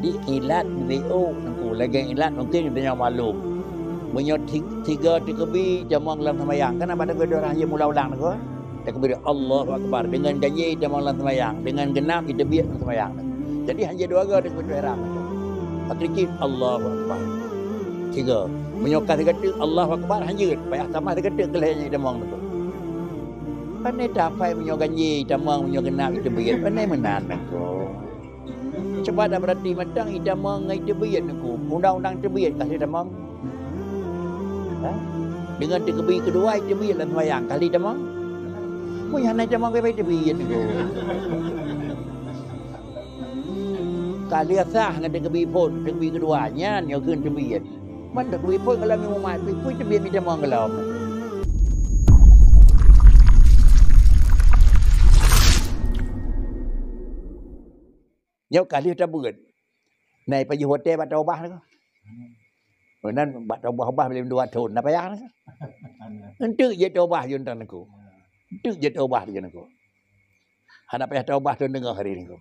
jadi ilat WO nampu lagi ilat mungkin banyak malu banyak tiga tiga, tiga bi jamuan dalam semayang kan pada kedua orang yang mula ulang nego eh? tak beri Allah akbar dengan gaji jamuan dalam semayang dengan genap kita biar dalam semayang jadi hanya dua gol di kedua orang terkikir Allah akbar tiga menyokas tiga tu Allah akbar hanya payah tamat tiga tu kelihatan jamuan nego Pandai dapat menyokan ye, tamang menyokan nak, kita berikan. Pandai menang, nak kau cepat dan berhati matang ida mengaitebian aku undang-undang tebian kasih tamam ha? dengan tekebi kedua tebian dan wayang kali tamam mu yang nak tamam kepada tebian aku kali asah dengan tekebi pun tekebi keduanya nyokun tebian mana tekebi pun kalau memang mati pun tebian tidak mengelam. Hmm. เยาการเรียตะเบิดในประโยชน์เตบัตรอบาเพราะนั้นบัตรอบาบ้าเป็นดวงทุนนะพยานนั่นตึกเยตอบาอยู่ตรงนั้นกูตึกเยตอบาอยู่นั่นกูฮันอะไรตอบาตัวหนึ่งก็หารีนกู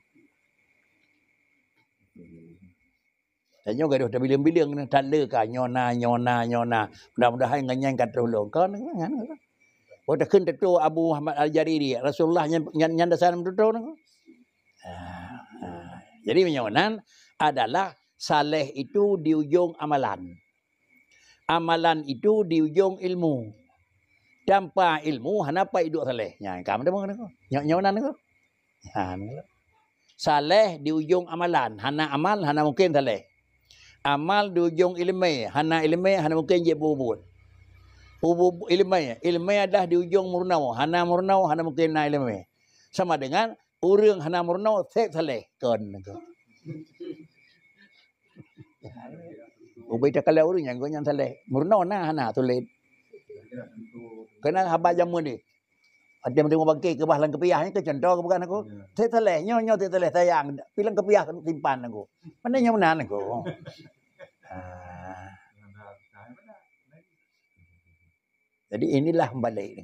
แต่ย้อนกันดูจะไปเรื่องไปเรื่องนั้นทันเลือกการย้อนนาย้อนนาย้อนนาเราได้ให้เงินยังกันตรงหลงก็นั่นนั่นพอจะขึ้นตัวอบูฮัมมัดอัลยารีรีรัสูลลาห์ยันยันยันดัชนีมันตัวนั่นก็ jadi penyamanan adalah saleh itu di ujung amalan. Amalan itu di ujung ilmu. Tanpa ilmu, kenapa hidup saleh? Ya, kamu dah mengenai. Nyok nyamanan aku. Ya, saleh di ujung amalan. Hana amal, hana mungkin saleh. Amal di ujung ilmu. Hana ilmu, hana mungkin je bubut. Ilmu, ilmu adalah di ujung murnau. Hana murnau, hana mungkin na ilmu. Sama dengan อูเรื่องฮานามรโนเทะทะเลเกินนะครับอุบิตะกะเลอูเรื่องอย่างก็ยังทะเลมรโนหน้าฮานาทะเลก็นั่งฮับบาจามุนี่อดีมันจะมาบังเกกับบาลังกับปิยาให้ก็จันทร์ก็บอกกันนะกูเทะทะเลเนาะเนาะเทะทะเลแต่อย่างปิลังกับปิยาติมปันนะกูมันได้ยังนานนะกูอ่า jadi inilah balik ni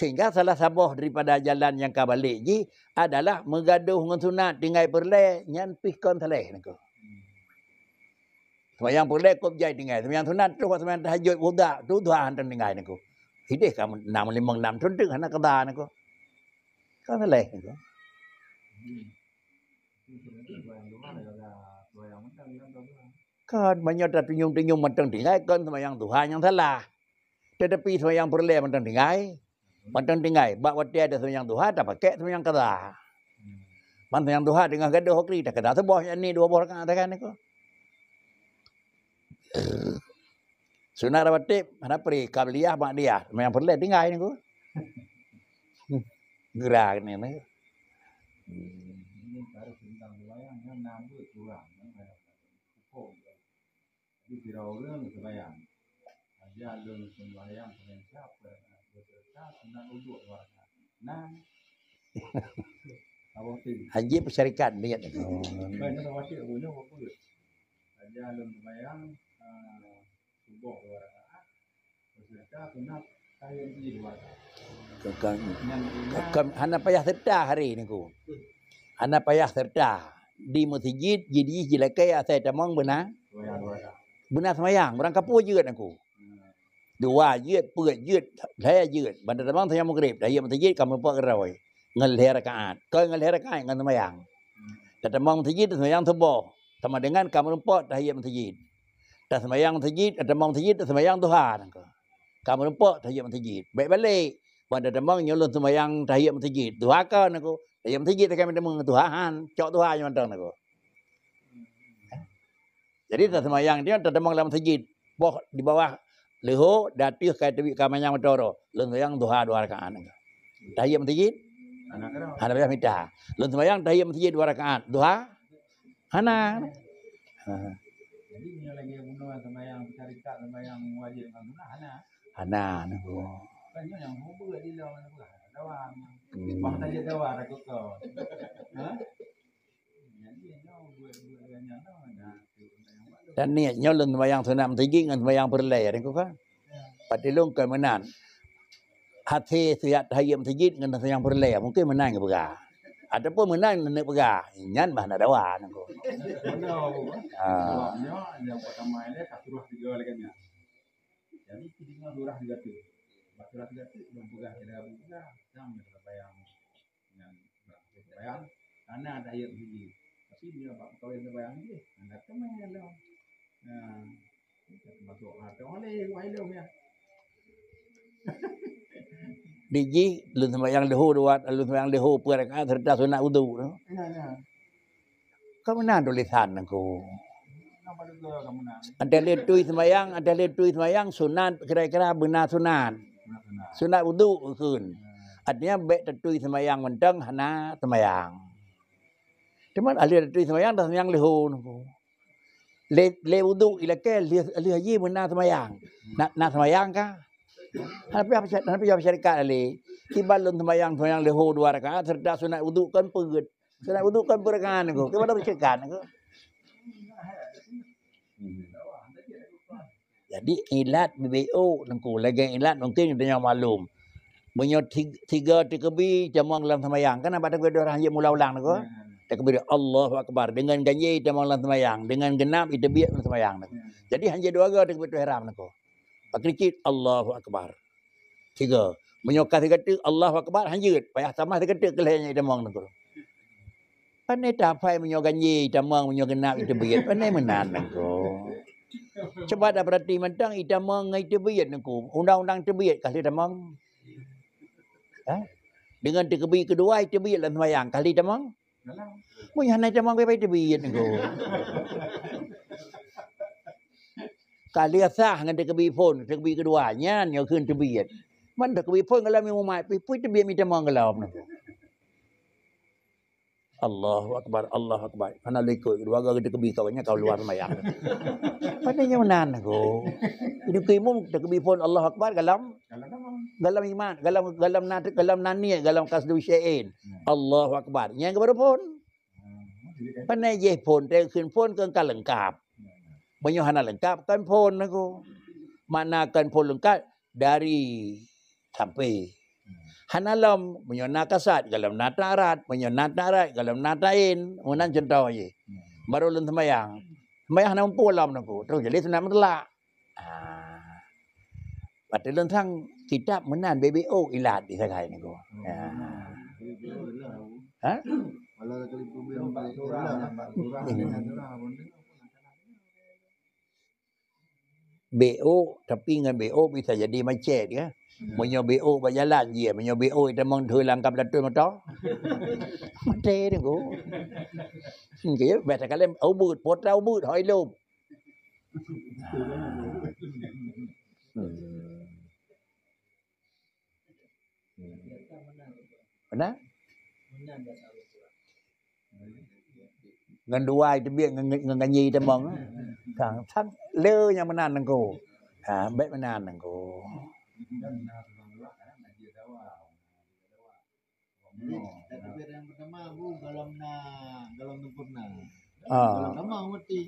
Sehingga salah satu daripada jalan yang kau balik ji adalah mengaduh dengan sunat tinggal perle nyan pihkon teleh Semua yang perle kau jadi tinggal. Semua yang sunat tu kau semua yang tahajud muda tu tu ahan dan tinggal nako. Hidih kamu enam lima enam tu tu kan, nak kata Kau teleh Kau Kan banyak dah tunjung-tunjung macam tinggal kan semua yang Tuhan yang salah. Tetapi semua yang perle macam tinggal. Hmm. Macam tinggal. Bak waktu ada semayang duha, tak pakai semayang kera. Mana hmm. semayang duha dengan gaduh hokri, tak kena sebuah yang ni dua buah rakan atas kan. Sunnah dapat tip, mana perih, kabliyah, mak dia. Ah. Semayang perlih, tinggal ni. Gerak ni. Ini lah. kira orang semayang. Ajar dulu semayang, semayang siapa. Haji persyarikat dia oh, Baik, nak wasit apa ni? Apa dia? Ajar dalam bayang subuh dua rakaat. Persyarikat kena saya pergi dua rakaat. Kakak payah serta hari ni ku. Hana payah serta di masjid jadi jilakai saya tamong benar. Oh, ya, benar semayang. Orang kapur juga aku dua yud pua yud leh yud benda tembang tanya mukrib dah yud mentajid kamu pua kerawi ngelher kaat kau ngelher kaat ngan sama yang dah tembang mentajid sama yang tebo sama dengan kamu pua dah yud mentajid dah sama yang mentajid dah tembang mentajid dah sama yang tuha kamu pua dah yud mentajid baik balik benda tembang nyolong sama yang dah yud mentajid tuha kau nak aku dah yud mentajid takkan benda mengetuhan cok tuha yang mentang nak jadi tak semayang dia tak demang dalam masjid. Boh di bawah leho datih kai tebi ka manyang toro lung sembayang duha dua rakaat tahiyat masjid hana kada hana mitah lung sembayang tahiyat masjid dua rakaat duha hana jadi ni lagi guna sembayang syarikat sembayang wajib hana hana hana nah, Banyak yang hubung di luar mana pula. Dawa. Pak tanya takut kau. Ha? yang kau buat-buat yang kau dan niat nyolong lah semayang senam tinggi dengan semayang perlai ada kan pada long kau hati sehat hayam tinggi dengan semayang perlai mungkin menang ke pegah menang dan nak pegah nyan bah nak dawa ah yang pertama ni tak suruh tiga lah lagi kan jadi tiga durah juga tu Masalah tiga tu belum pegah kena abu Yang ada bayang Yang bayang ada ayat sendiri Tapi dia nampak kawin ada bayang ni Yang Diji lun sembahyang leho duat lun sembahyang leho pereka serta sunat wudu. Ya ya. Kamu nak tulisan aku. Ada letui sembahyang, ada letui sembahyang sunat kira-kira benar sunat. Sunat wudu kun. Artinya baik tetui sembahyang mendeng hana sembahyang. Cuma ahli tetui sembahyang dah sembahyang leho aku. Ya, ya. เลเลวุดุอิละแก่เรือเรือยี่มันนาทมายังนาสทมายังกะฮันพยาพิชฮันพยาพิชริกาอะไรที่บ้านลนทมายังทมายังเลโฮดวาระกะถ้ดดาสุนัยวุดุกันปืดสุนัยวุดุกันปืดกันนะกูที่บ้านเราพิชรยกานดิอะกู Jadi i ก a t BBO nengku l น g i ilat n a ่ t นยา a malum. b u n อ o t ท g a กอ g a bi ก a ะ a n g d ำ l a m semayang k a ั apa น a k ada o r a ด g ร a n ง m u ่มูลา n ลังนะกู takbir Allahu akbar dengan janji itu mau lang mayang dengan genap itu biar lang mayang. hmm. Ya. jadi hanya dua gerak takbir tu haram nak pakai Allahu akbar tiga menyokah tiga tu Allahu akbar hanya payah sama tiga tu kelihatan itu mau nak Pandai tak apa yang menyokan ye, kita mahu menyokan itu biar. Pandai menan nengku. Cuba ada berarti mentang, kita mahu itu biar nengku. Undang-undang itu biar, kasih kita Dengan terkebi kedua, itu biar lah semayang. kali kita mahu. Ha? มึงยังไงจะมองไปไปทีวีนึงกูการเลือกซ่าเงินตะกบีพ่นตะกบีกระดวาญ่านเงี่ยคืนทีวีมันตะกบีพ่นกันแล้วมีมุมหมายไปพุ่ยทีวีมีจะมองกันแล้วมึง Allahu Akbar, Allahu Akbar. Mana liko dua gaga dekebi kawanya kau luar mayang. Mana yang mana lah, aku? Ini kimum dekebi pun Allahu Akbar dalam dalam iman, dalam dalam nanti dalam nanti, dalam kasdu syain. Hmm. Allahu Akbar. Yang kebaru pun. Mana hmm. je pun dia kin pun kan kalau lengkap. Menyohana hmm. lengkap kan pun aku. Mana kan pun lengkap dari sampai Hanalam punya menyona kasat dalam natarat, menyona natarat dalam natain, munan contoh ye. Hmm. Baru lun sembahyang. Sembahyang nak mampu lah menunggu. Terus jadi senang mentelak. Ah. Pada lun sang kitab menan BBO ilat di sekai ni ko. Hmm. Ah. Ha? Ha? BO tapi dengan BO bisa jadi macet ya. Dạ. bị menyobi o berjalan je bị o itu mong làm tôi thui langkap latu motor mate ni ko ke beta kale au but potra au but hoi lum Mana? Ngan dua itu biar ngan nganyi temong. Kang sang leu yang menan nengko. Ha, bet menan nengko. Jadi kita yang pertama bu galam na galam sempurna. Galam nama mati.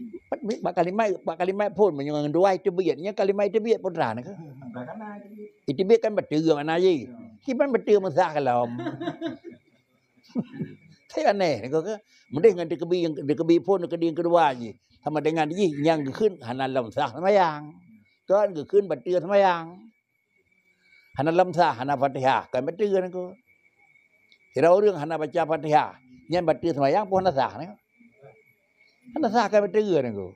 Pak kalimai pak kalimai pun menyuang dua itu biatnya kalimai itu biat pun rana ke? Itu biat kan betul mana aja. Kita betul masa kalau. Saya aneh ni kau ke? Mending dengan dekabi yang dekabi pun ke dia kedua aja. Sama dengan ini yang kekhun hanan lam sah semayang. Tuan kekhun betul semayang. ฮันนัลมซาฮันนาปัิยากันไม่ตื้อนะกูเราเรื่องฮันาปัจจาปัิยาเนี่ยบัตรตื้อสมัยยังพูนัสาเนี่ยันนัสากันไม่ตื้อนะกู